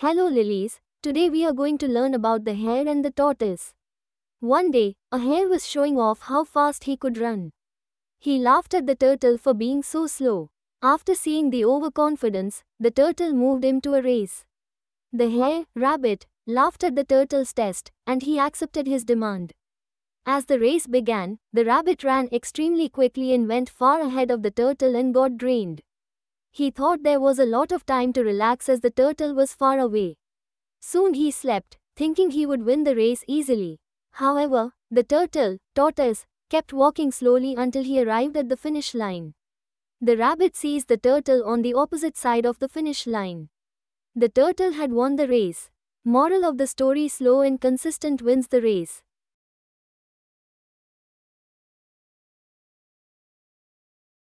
Hello lilies, today we are going to learn about the hare and the tortoise. One day, a hare was showing off how fast he could run. He laughed at the turtle for being so slow. After seeing the overconfidence, the turtle moved him to a race. The hare, rabbit, laughed at the turtle's test, and he accepted his demand. As the race began, the rabbit ran extremely quickly and went far ahead of the turtle and got drained. He thought there was a lot of time to relax as the turtle was far away. Soon he slept, thinking he would win the race easily. However, the turtle, tortoise, kept walking slowly until he arrived at the finish line. The rabbit sees the turtle on the opposite side of the finish line. The turtle had won the race. Moral of the story slow and consistent wins the race.